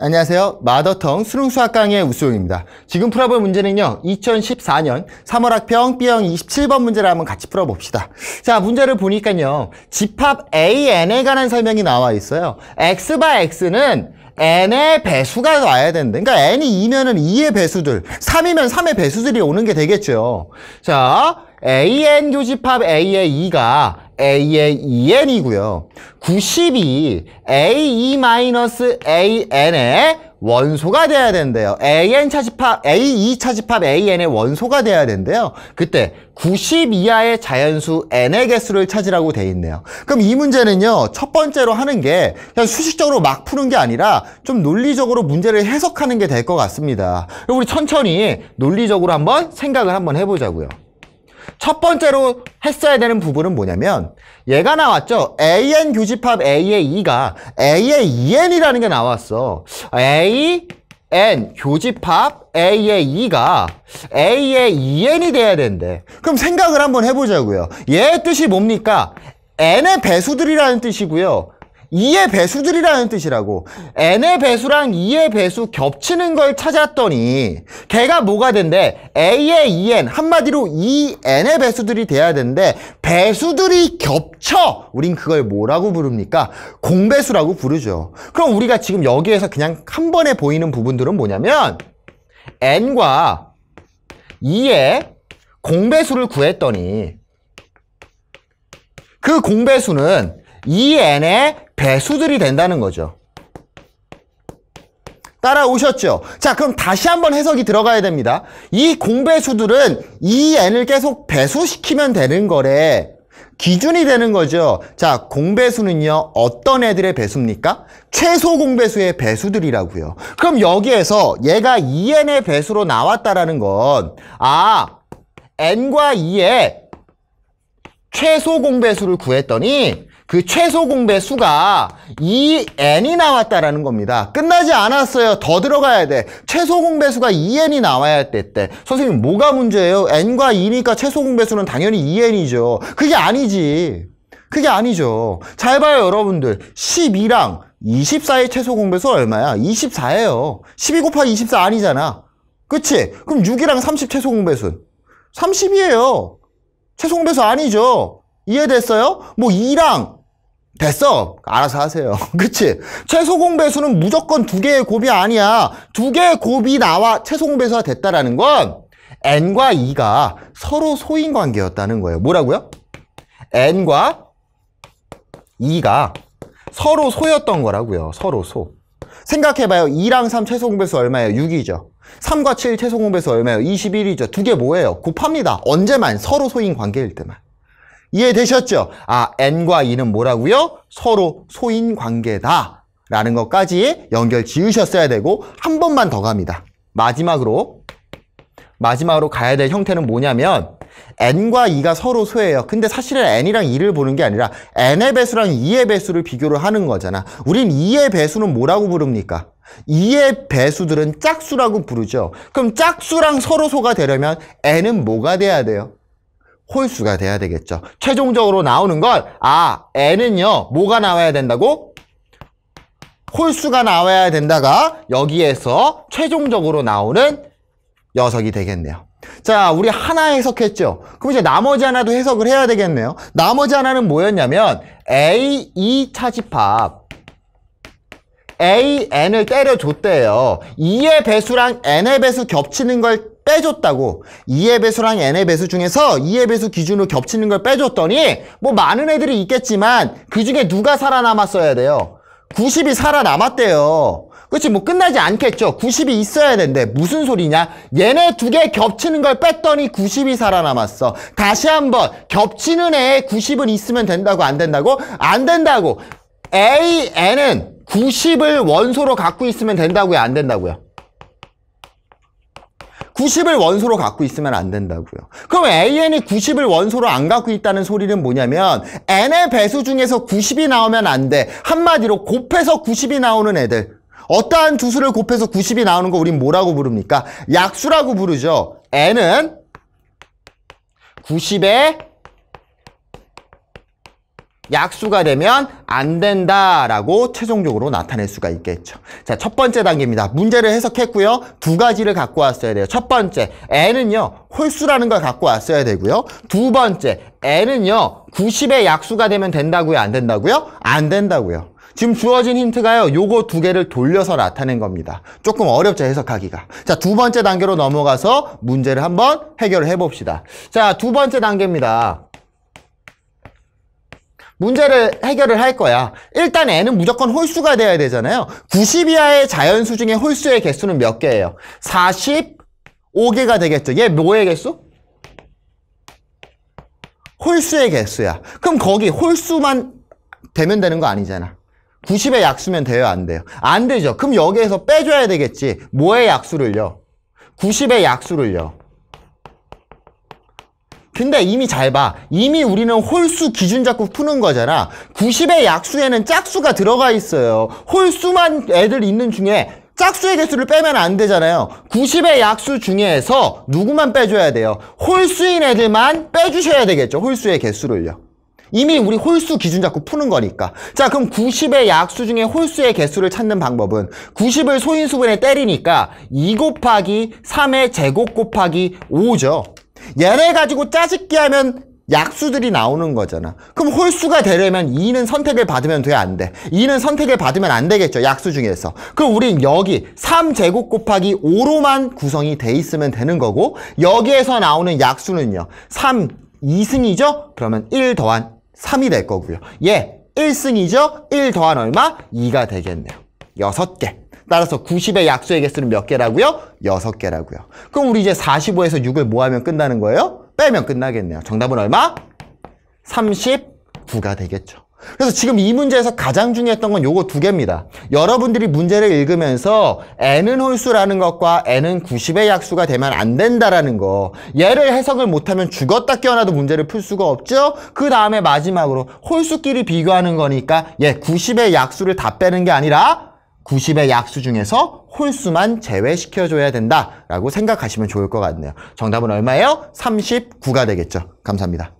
안녕하세요. 마더텅 수능수학 강의 의 우수용입니다. 지금 풀어볼 문제는요. 2014년 3월 학평 B형 27번 문제를 한번 같이 풀어봅시다. 자, 문제를 보니까요. 집합 AN에 관한 설명이 나와 있어요. X 바 X는 n의 배수가 와야 되는데 그러니까 n이 2면은 2의 배수들 3이면 3의 배수들이 오는 게 되겠죠 자 an 교집합 a의 2가 A의 EN이고요. 90이 AE-AN의 원소가 돼야 된대요. AN 차집합, AE 차집합 AN의 원소가 돼야 된대요. 그때 90 이하의 자연수 N의 개수를 찾으라고 돼 있네요. 그럼 이 문제는요. 첫 번째로 하는 게 그냥 수식적으로 막 푸는 게 아니라 좀 논리적으로 문제를 해석하는 게 될 것 같습니다. 그럼 우리 천천히 논리적으로 한번 생각을 한번 해보자고요. 첫 번째로 했어야 되는 부분은 뭐냐면 얘가 나왔죠. AN 교집합 A의 2가 A의 2N이라는 e 게 나왔어. A, N 교집합 A의 2가 A의 2N이 e 돼야 된대. 그럼 생각을 한번 해보자고요. 얘의 뜻이 뭡니까? N의 배수들이라는 뜻이고요. 2의 배수들이라는 뜻이라고 n의 배수랑 2의 배수 겹치는 걸 찾았더니 걔가 뭐가 된대 a의 2n e 한마디로 2n의 e 배수들이 돼야 된대 배수들이 겹쳐 우린 그걸 뭐라고 부릅니까 공배수라고 부르죠 그럼 우리가 지금 여기에서 그냥 한 번에 보이는 부분들은 뭐냐면 n과 2의 공배수를 구했더니 그 공배수는 2n의 e 배수들이 된다는 거죠. 따라오셨죠? 자, 그럼 다시 한번 해석이 들어가야 됩니다. 이 공배수들은 이 n을 계속 배수시키면 되는 거래. 기준이 되는 거죠. 자, 공배수는요, 어떤 애들의 배수입니까? 최소 공배수의 배수들이라고요. 그럼 여기에서 얘가 2n의 배수로 나왔다라는 건, 아, n과 2의 최소 공배수를 구했더니 그 최소 공배 수가 2n이 나왔다라는 겁니다. 끝나지 않았어요. 더 들어가야 돼. 최소 공배 수가 2n이 나와야 됐 때. 선생님 뭐가 문제예요? n과 2니까 최소 공배 수는 당연히 2n이죠. 그게 아니지. 그게 아니죠. 잘 봐요 여러분들. 12랑 24의 최소 공배수 얼마야? 24예요. 12 곱하기 24 아니잖아. 그치? 그럼 6이랑 30 최소 공배수. 30이에요. 최소 공배수 아니죠. 이해됐어요? 뭐 2랑 됐어! 알아서 하세요. 그치? 최소 공배수는 무조건 두 개의 곱이 아니야. 두 개의 곱이 나와 최소 공배수가 됐다라는 건 n과 2가 서로 소인 관계였다는 거예요. 뭐라고요? n과 2가 서로 소였던 거라고요. 서로 소. 생각해봐요. 2랑 3 최소 공배수 얼마예요? 6이죠. 3과 7 최소 공배수 얼마예요? 21이죠. 두 개 뭐예요? 곱합니다. 언제만? 서로 소인 관계일 때만. 이해되셨죠? 아, n과 e는 뭐라고요? 서로 소인 관계다. 라는 것까지 연결 지으셨어야 되고 한 번만 더 갑니다. 마지막으로 마지막으로 가야 될 형태는 뭐냐면 n과 e가 서로 소예요. 근데 사실은 n이랑 e를 보는 게 아니라 n의 배수랑 e의 배수를 비교를 하는 거잖아. 우린 e의 배수는 뭐라고 부릅니까? 이의 배수들은 짝수라고 부르죠. 그럼 짝수랑 서로 소가 되려면 n은 뭐가 돼야 돼요? 홀수가 돼야 되겠죠. 최종적으로 나오는 건 아, n은요. 뭐가 나와야 된다고? 홀수가 나와야 된다가 여기에서 최종적으로 나오는 녀석이 되겠네요. 자, 우리 하나 해석했죠? 그럼 이제 나머지 하나도 해석을 해야 되겠네요. 나머지 하나는 뭐였냐면 A, E 차집합 A, N을 때려줬대요. 2의 배수랑 N의 배수 겹치는 걸 빼줬다고 2의 배수랑 n의 배수 중에서 2의 배수 기준으로 겹치는 걸 빼줬더니 뭐 많은 애들이 있겠지만 그중에 누가 살아남았어야 돼요 90이 살아남았대요 그치 뭐 끝나지 않겠죠 90이 있어야 된대 무슨 소리냐 얘네 두 개 겹치는 걸 뺐더니 90이 살아남았어 다시 한번 겹치는 애에 90은 있으면 된다고 안 된다고 안 된다고 a n은 90을 원소로 갖고 있으면 된다고요 안 된다고요 90을 원소로 갖고 있으면 안 된다고요. 그럼 AN이 90을 원소로 안 갖고 있다는 소리는 뭐냐면 N의 배수 중에서 90이 나오면 안 돼. 한마디로 곱해서 90이 나오는 애들. 어떠한 두 수를 곱해서 90이 나오는 거 우린 뭐라고 부릅니까? 약수라고 부르죠. N은 90의 약수가 되면 안 된다라고 최종적으로 나타낼 수가 있겠죠. 자, 첫 번째 단계입니다. 문제를 해석했고요. 두 가지를 갖고 왔어야 돼요. 첫 번째, n은요. 홀수라는 걸 갖고 왔어야 되고요. 두 번째, n은요. 90의 약수가 되면 된다고요? 안 된다고요? 안 된다고요. 지금 주어진 힌트가요. 요거 두 개를 돌려서 나타낸 겁니다. 조금 어렵죠, 해석하기가. 자, 두 번째 단계로 넘어가서 문제를 한번 해결을 해봅시다. 자, 두 번째 단계입니다. 문제를 해결을 할 거야. 일단 n은 무조건 홀수가 돼야 되잖아요. 90 이하의 자연수 중에 홀수의 개수는 몇 개예요? 45개가 되겠죠. 얘 뭐의 개수? 홀수의 개수야. 그럼 거기 홀수만 되면 되는 거 아니잖아. 90의 약수면 돼요? 안 돼요? 안 되죠. 그럼 여기에서 빼줘야 되겠지. 뭐의 약수를요? 90의 약수를요. 근데 이미 잘 봐. 이미 우리는 홀수 기준 잡고 푸는 거잖아. 90의 약수에는 짝수가 들어가 있어요. 홀수만 애들 있는 중에 짝수의 개수를 빼면 안 되잖아요 90의 약수 중에서 누구만 빼줘야 돼요 홀수인 애들만 빼주셔야 되겠죠 홀수의 개수를요 이미 우리 홀수 기준 잡고 푸는 거니까 자 그럼 90의 약수 중에 홀수의 개수를 찾는 방법은 90을 소인수분에 때리니까 2 곱하기 3의 제곱 곱하기 5죠 얘네 가지고 짜집기 하면 약수들이 나오는 거잖아. 그럼 홀수가 되려면 2는 선택을 받으면 돼, 안 돼? 2는 선택을 받으면 안 되겠죠, 약수 중에서. 그럼 우린 여기 3제곱 곱하기 5로만 구성이 돼 있으면 되는 거고 여기에서 나오는 약수는요. 3, 2승이죠? 그러면 1 더한 3이 될 거고요. 얘 예, 1승이죠? 1 더한 얼마? 2가 되겠네요. 6개. 따라서 90의 약수의 개수는 몇 개라고요? 6개라고요. 그럼 우리 이제 45에서 6을 뭐하면 끝나는 거예요? 빼면 끝나겠네요. 정답은 얼마? 39가 되겠죠. 그래서 지금 이 문제에서 가장 중요했던 건 요거 두 개입니다. 여러분들이 문제를 읽으면서 n은 홀수라는 것과 n은 90의 약수가 되면 안 된다라는 거. 얘를 해석을 못하면 죽었다 깨어나도 문제를 풀 수가 없죠? 그 다음에 마지막으로 홀수끼리 비교하는 거니까 얘 예, 90의 약수를 다 빼는 게 아니라 90의 약수 중에서 홀수만 제외시켜줘야 된다라고 생각하시면 좋을 것 같네요. 정답은 얼마예요? 39가 되겠죠. 감사합니다.